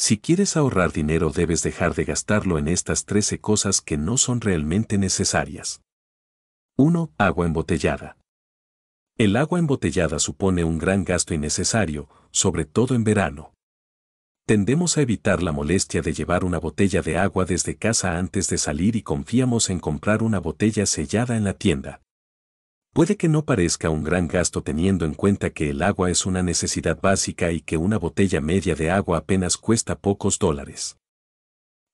Si quieres ahorrar dinero debes dejar de gastarlo en estas 13 cosas que no son realmente necesarias. 1. Agua embotellada. El agua embotellada supone un gran gasto innecesario, sobre todo en verano. Tendemos a evitar la molestia de llevar una botella de agua desde casa antes de salir y confiamos en comprar una botella sellada en la tienda. Puede que no parezca un gran gasto teniendo en cuenta que el agua es una necesidad básica y que una botella media de agua apenas cuesta pocos dólares.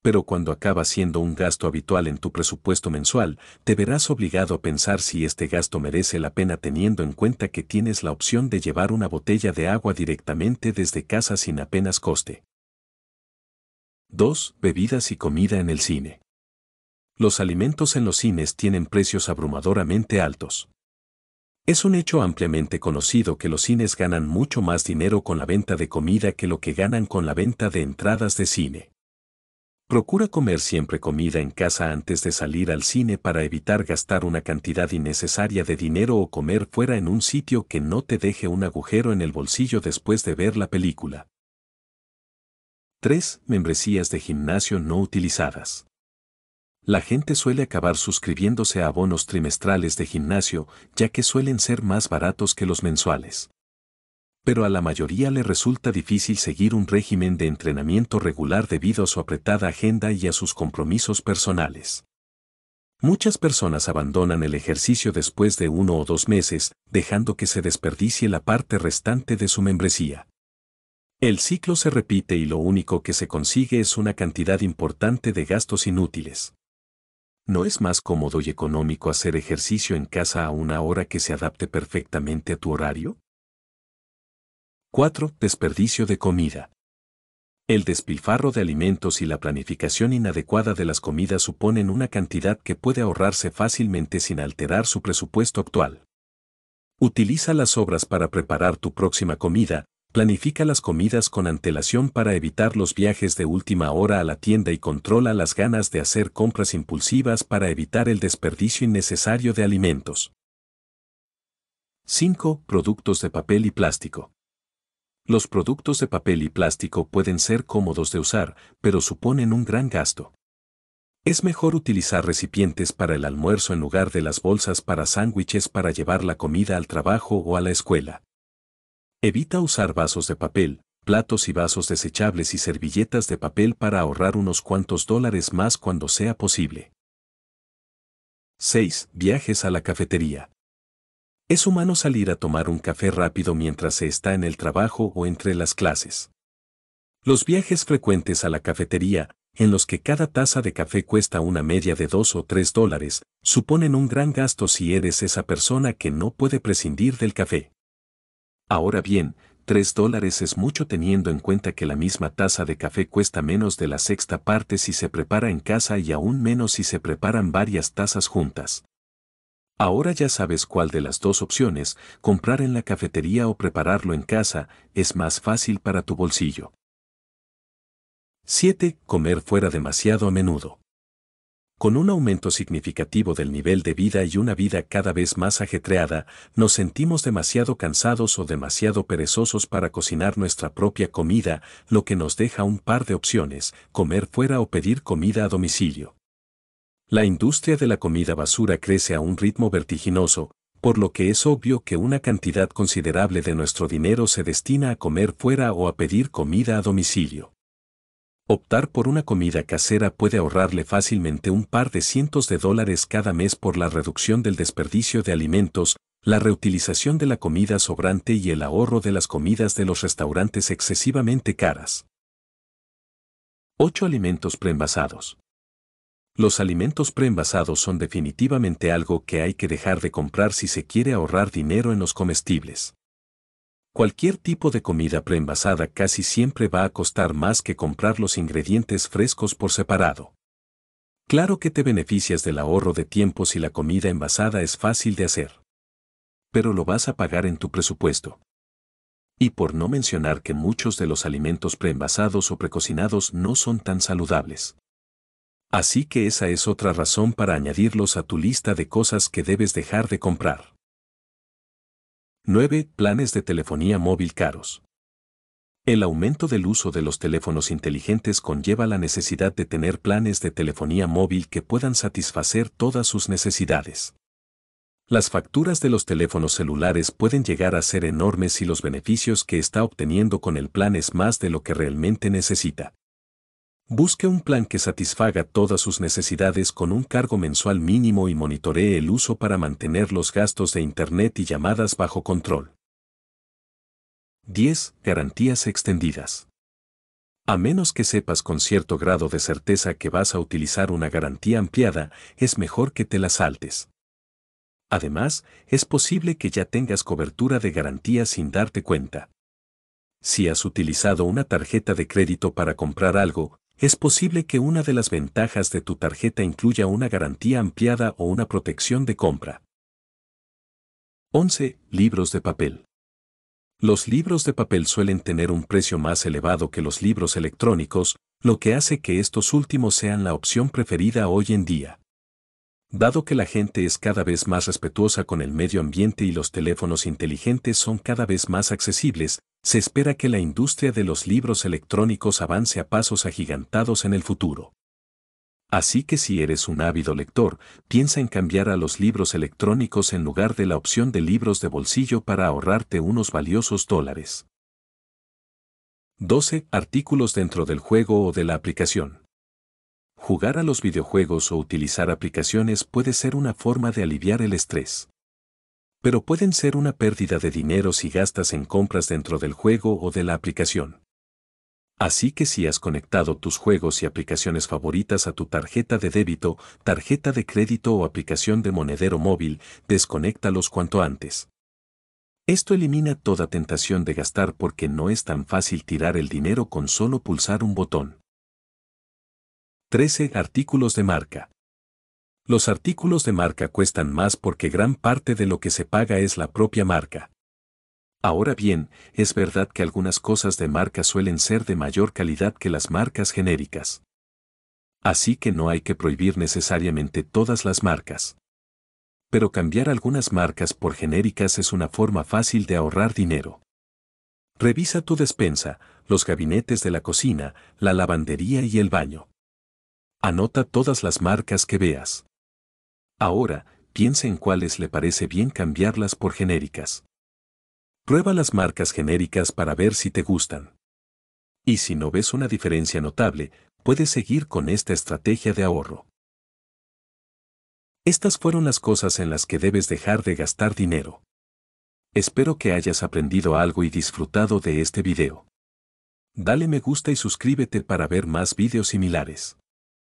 Pero cuando acaba siendo un gasto habitual en tu presupuesto mensual, te verás obligado a pensar si este gasto merece la pena teniendo en cuenta que tienes la opción de llevar una botella de agua directamente desde casa sin apenas coste. 2. Bebidas y comida en el cine. Los alimentos en los cines tienen precios abrumadoramente altos. Es un hecho ampliamente conocido que los cines ganan mucho más dinero con la venta de comida que lo que ganan con la venta de entradas de cine. Procura comer siempre comida en casa antes de salir al cine para evitar gastar una cantidad innecesaria de dinero o comer fuera en un sitio que no te deje un agujero en el bolsillo después de ver la película. 3. Membresías de gimnasio no utilizadas la gente suele acabar suscribiéndose a abonos trimestrales de gimnasio, ya que suelen ser más baratos que los mensuales. Pero a la mayoría le resulta difícil seguir un régimen de entrenamiento regular debido a su apretada agenda y a sus compromisos personales. Muchas personas abandonan el ejercicio después de uno o dos meses, dejando que se desperdicie la parte restante de su membresía. El ciclo se repite y lo único que se consigue es una cantidad importante de gastos inútiles. ¿No es más cómodo y económico hacer ejercicio en casa a una hora que se adapte perfectamente a tu horario? 4. Desperdicio de comida. El despilfarro de alimentos y la planificación inadecuada de las comidas suponen una cantidad que puede ahorrarse fácilmente sin alterar su presupuesto actual. Utiliza las sobras para preparar tu próxima comida, Planifica las comidas con antelación para evitar los viajes de última hora a la tienda y controla las ganas de hacer compras impulsivas para evitar el desperdicio innecesario de alimentos. 5. Productos de papel y plástico. Los productos de papel y plástico pueden ser cómodos de usar, pero suponen un gran gasto. Es mejor utilizar recipientes para el almuerzo en lugar de las bolsas para sándwiches para llevar la comida al trabajo o a la escuela. Evita usar vasos de papel, platos y vasos desechables y servilletas de papel para ahorrar unos cuantos dólares más cuando sea posible. 6. Viajes a la cafetería. Es humano salir a tomar un café rápido mientras se está en el trabajo o entre las clases. Los viajes frecuentes a la cafetería, en los que cada taza de café cuesta una media de 2 o 3 dólares, suponen un gran gasto si eres esa persona que no puede prescindir del café. Ahora bien, 3 dólares es mucho teniendo en cuenta que la misma taza de café cuesta menos de la sexta parte si se prepara en casa y aún menos si se preparan varias tazas juntas. Ahora ya sabes cuál de las dos opciones, comprar en la cafetería o prepararlo en casa, es más fácil para tu bolsillo. 7. Comer fuera demasiado a menudo con un aumento significativo del nivel de vida y una vida cada vez más ajetreada, nos sentimos demasiado cansados o demasiado perezosos para cocinar nuestra propia comida, lo que nos deja un par de opciones, comer fuera o pedir comida a domicilio. La industria de la comida basura crece a un ritmo vertiginoso, por lo que es obvio que una cantidad considerable de nuestro dinero se destina a comer fuera o a pedir comida a domicilio. Optar por una comida casera puede ahorrarle fácilmente un par de cientos de dólares cada mes por la reducción del desperdicio de alimentos, la reutilización de la comida sobrante y el ahorro de las comidas de los restaurantes excesivamente caras. 8 alimentos preenvasados. Los alimentos preenvasados son definitivamente algo que hay que dejar de comprar si se quiere ahorrar dinero en los comestibles. Cualquier tipo de comida preenvasada casi siempre va a costar más que comprar los ingredientes frescos por separado. Claro que te beneficias del ahorro de tiempo si la comida envasada es fácil de hacer. Pero lo vas a pagar en tu presupuesto. Y por no mencionar que muchos de los alimentos preenvasados o precocinados no son tan saludables. Así que esa es otra razón para añadirlos a tu lista de cosas que debes dejar de comprar. 9. Planes de telefonía móvil caros. El aumento del uso de los teléfonos inteligentes conlleva la necesidad de tener planes de telefonía móvil que puedan satisfacer todas sus necesidades. Las facturas de los teléfonos celulares pueden llegar a ser enormes si los beneficios que está obteniendo con el plan es más de lo que realmente necesita. Busque un plan que satisfaga todas sus necesidades con un cargo mensual mínimo y monitoree el uso para mantener los gastos de Internet y llamadas bajo control. 10. Garantías extendidas. A menos que sepas con cierto grado de certeza que vas a utilizar una garantía ampliada, es mejor que te la saltes. Además, es posible que ya tengas cobertura de garantía sin darte cuenta. Si has utilizado una tarjeta de crédito para comprar algo, es posible que una de las ventajas de tu tarjeta incluya una garantía ampliada o una protección de compra. 11. Libros de papel. Los libros de papel suelen tener un precio más elevado que los libros electrónicos, lo que hace que estos últimos sean la opción preferida hoy en día. Dado que la gente es cada vez más respetuosa con el medio ambiente y los teléfonos inteligentes son cada vez más accesibles, se espera que la industria de los libros electrónicos avance a pasos agigantados en el futuro. Así que si eres un ávido lector, piensa en cambiar a los libros electrónicos en lugar de la opción de libros de bolsillo para ahorrarte unos valiosos dólares. 12. Artículos dentro del juego o de la aplicación. Jugar a los videojuegos o utilizar aplicaciones puede ser una forma de aliviar el estrés. Pero pueden ser una pérdida de dinero si gastas en compras dentro del juego o de la aplicación. Así que si has conectado tus juegos y aplicaciones favoritas a tu tarjeta de débito, tarjeta de crédito o aplicación de monedero móvil, desconéctalos cuanto antes. Esto elimina toda tentación de gastar porque no es tan fácil tirar el dinero con solo pulsar un botón. 13 artículos de marca. Los artículos de marca cuestan más porque gran parte de lo que se paga es la propia marca. Ahora bien, es verdad que algunas cosas de marca suelen ser de mayor calidad que las marcas genéricas. Así que no hay que prohibir necesariamente todas las marcas. Pero cambiar algunas marcas por genéricas es una forma fácil de ahorrar dinero. Revisa tu despensa, los gabinetes de la cocina, la lavandería y el baño. Anota todas las marcas que veas. Ahora, piensa en cuáles le parece bien cambiarlas por genéricas. Prueba las marcas genéricas para ver si te gustan. Y si no ves una diferencia notable, puedes seguir con esta estrategia de ahorro. Estas fueron las cosas en las que debes dejar de gastar dinero. Espero que hayas aprendido algo y disfrutado de este video. Dale me gusta y suscríbete para ver más videos similares.